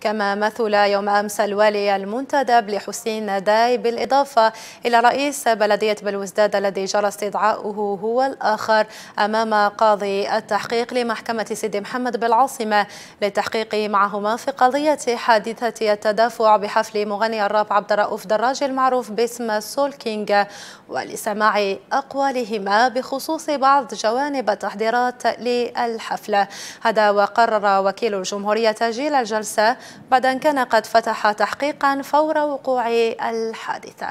كما مثل يوم أمس الوالي المنتدب لحسين داي بالإضافة إلى رئيس بلدية بلوزداد الذي جرى استدعاؤه هو الآخر أمام قاضي التحقيق لمحكمة سيدي محمد بالعاصمة للتحقيق معهما في قضية حادثة التدافع بحفل مغني الراب عبد الرؤوف دراجي المعروف باسم سول كينغ ولسماع أقوالهما بخصوص بعض جوانب التحضيرات للحفلة هذا وقرر وكيل الجمهورية تأجيل الجلسة بعد أن كان قد فتح تحقيقا فور وقوع الحادثة